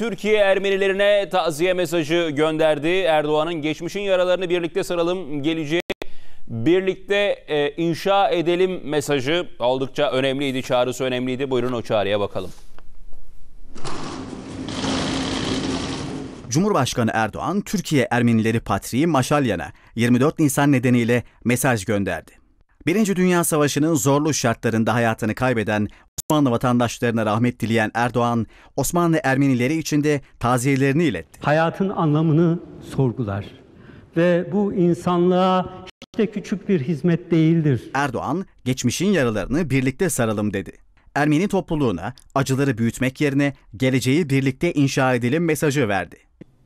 Türkiye Ermenilerine taziye mesajı gönderdi. Erdoğan'ın geçmişin yaralarını birlikte saralım, geleceği birlikte e, inşa edelim mesajı oldukça önemliydi, çağrısı önemliydi. Buyurun o çağrıya bakalım. Cumhurbaşkanı Erdoğan, Türkiye Ermenileri Patriği Maşalyan'a 24 Nisan nedeniyle mesaj gönderdi. Birinci Dünya Savaşı'nın zorlu şartlarında hayatını kaybeden Osmanlı vatandaşlarına rahmet dileyen Erdoğan, Osmanlı Ermenileri için de taziyelerini iletti. Hayatın anlamını sorgular ve bu insanlığa hiç de küçük bir hizmet değildir. Erdoğan, geçmişin yaralarını birlikte saralım dedi. Ermeni topluluğuna acıları büyütmek yerine geleceği birlikte inşa edelim mesajı verdi.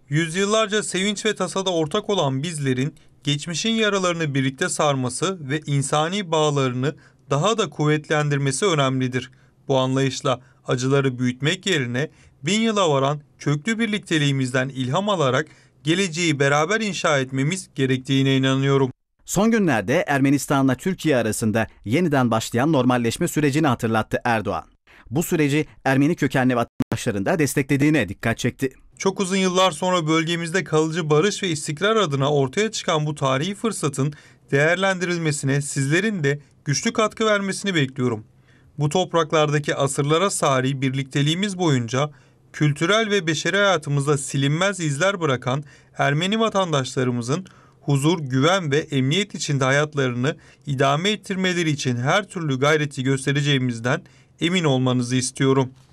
Yüzyıllarca sevinç ve tasada ortak olan bizlerin geçmişin yaralarını birlikte sarması ve insani bağlarını daha da kuvvetlendirmesi önemlidir. Bu anlayışla acıları büyütmek yerine bin yıla varan köklü birlikteliğimizden ilham alarak geleceği beraber inşa etmemiz gerektiğine inanıyorum. Son günlerde Ermenistan'la Türkiye arasında yeniden başlayan normalleşme sürecini hatırlattı Erdoğan. Bu süreci Ermeni kökenli vatandaşların da desteklediğine dikkat çekti. Çok uzun yıllar sonra bölgemizde kalıcı barış ve istikrar adına ortaya çıkan bu tarihi fırsatın değerlendirilmesine sizlerin de güçlü katkı vermesini bekliyorum. Bu topraklardaki asırlara sari birlikteliğimiz boyunca kültürel ve beşeri hayatımızda silinmez izler bırakan Ermeni vatandaşlarımızın huzur, güven ve emniyet içinde hayatlarını idame ettirmeleri için her türlü gayreti göstereceğimizden emin olmanızı istiyorum.''